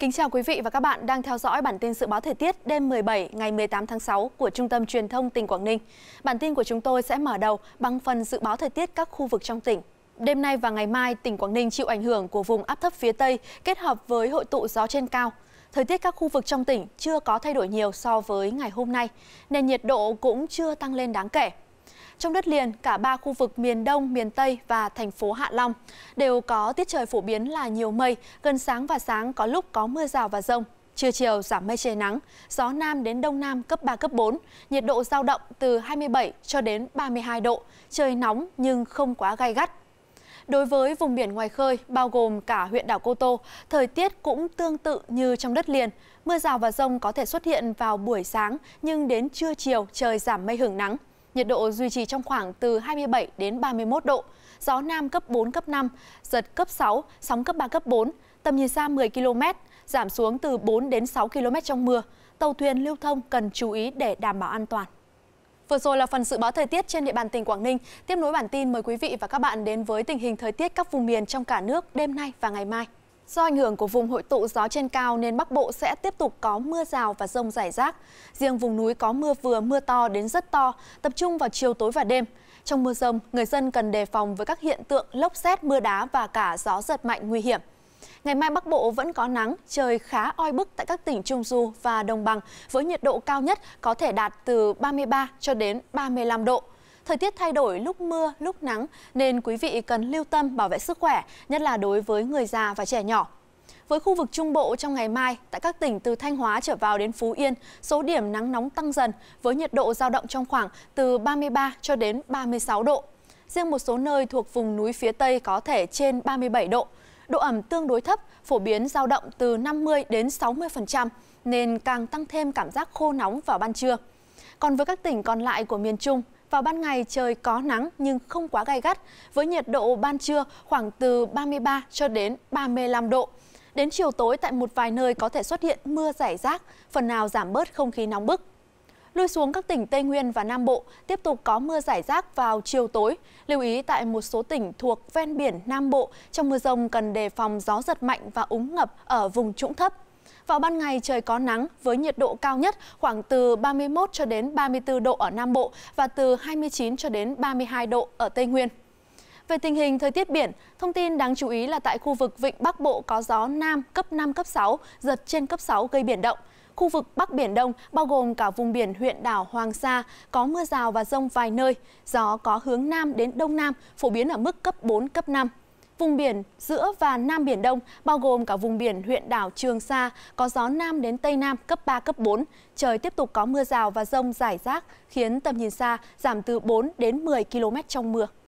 Kính chào quý vị và các bạn đang theo dõi bản tin dự báo thời tiết đêm 17 ngày 18 tháng 6 của Trung tâm Truyền thông tỉnh Quảng Ninh. Bản tin của chúng tôi sẽ mở đầu bằng phần dự báo thời tiết các khu vực trong tỉnh. Đêm nay và ngày mai, tỉnh Quảng Ninh chịu ảnh hưởng của vùng áp thấp phía Tây kết hợp với hội tụ gió trên cao. Thời tiết các khu vực trong tỉnh chưa có thay đổi nhiều so với ngày hôm nay, nên nhiệt độ cũng chưa tăng lên đáng kể. Trong đất liền, cả ba khu vực miền Đông, miền Tây và thành phố Hạ Long đều có tiết trời phổ biến là nhiều mây, gần sáng và sáng có lúc có mưa rào và rông. Trưa chiều giảm mây trời nắng, gió nam đến đông nam cấp 3 cấp 4, nhiệt độ giao động từ 27 cho đến 32 độ, trời nóng nhưng không quá gai gắt. Đối với vùng biển ngoài khơi, bao gồm cả huyện đảo Cô Tô, thời tiết cũng tương tự như trong đất liền. Mưa rào và rông có thể xuất hiện vào buổi sáng, nhưng đến trưa chiều trời giảm mây hưởng nắng nhiệt độ duy trì trong khoảng từ 27 đến 31 độ, gió Nam cấp 4, cấp 5, giật cấp 6, sóng cấp 3, cấp 4, tầm nhìn xa 10 km, giảm xuống từ 4 đến 6 km trong mưa. Tàu thuyền lưu thông cần chú ý để đảm bảo an toàn. Vừa rồi là phần dự báo thời tiết trên địa bàn tỉnh Quảng Ninh. Tiếp nối bản tin mời quý vị và các bạn đến với tình hình thời tiết các vùng miền trong cả nước đêm nay và ngày mai. Do ảnh hưởng của vùng hội tụ gió trên cao nên Bắc Bộ sẽ tiếp tục có mưa rào và rông rải rác. Riêng vùng núi có mưa vừa mưa to đến rất to, tập trung vào chiều tối và đêm. Trong mưa rông, người dân cần đề phòng với các hiện tượng lốc xét, mưa đá và cả gió giật mạnh nguy hiểm. Ngày mai Bắc Bộ vẫn có nắng, trời khá oi bức tại các tỉnh Trung Du và Đồng Bằng với nhiệt độ cao nhất có thể đạt từ 33 cho đến 35 độ. Thời tiết thay đổi lúc mưa, lúc nắng nên quý vị cần lưu tâm bảo vệ sức khỏe, nhất là đối với người già và trẻ nhỏ. Với khu vực Trung Bộ trong ngày mai, tại các tỉnh từ Thanh Hóa trở vào đến Phú Yên, số điểm nắng nóng tăng dần với nhiệt độ giao động trong khoảng từ 33 cho đến 36 độ. Riêng một số nơi thuộc vùng núi phía Tây có thể trên 37 độ. Độ ẩm tương đối thấp, phổ biến giao động từ 50 đến 60% nên càng tăng thêm cảm giác khô nóng vào ban trưa. Còn với các tỉnh còn lại của miền Trung, vào ban ngày trời có nắng nhưng không quá gai gắt, với nhiệt độ ban trưa khoảng từ 33 cho đến 35 độ. Đến chiều tối tại một vài nơi có thể xuất hiện mưa rải rác, phần nào giảm bớt không khí nóng bức. Lui xuống các tỉnh Tây Nguyên và Nam Bộ tiếp tục có mưa rải rác vào chiều tối. Lưu ý tại một số tỉnh thuộc ven biển Nam Bộ, trong mưa rông cần đề phòng gió giật mạnh và úng ngập ở vùng trũng thấp. Vào ban ngày trời có nắng với nhiệt độ cao nhất khoảng từ 31 cho đến 34 độ ở Nam Bộ và từ 29 cho đến 32 độ ở Tây Nguyên. Về tình hình thời tiết biển, thông tin đáng chú ý là tại khu vực Vịnh Bắc Bộ có gió Nam cấp 5, cấp 6, giật trên cấp 6 gây biển động. Khu vực Bắc Biển Đông, bao gồm cả vùng biển huyện đảo Hoàng Sa, có mưa rào và rông vài nơi. Gió có hướng Nam đến Đông Nam, phổ biến ở mức cấp 4, cấp 5. Vùng biển giữa và Nam Biển Đông, bao gồm cả vùng biển huyện đảo Trường Sa, có gió Nam đến Tây Nam cấp 3, cấp 4. Trời tiếp tục có mưa rào và rông rải rác, khiến tầm nhìn xa giảm từ 4 đến 10 km trong mưa.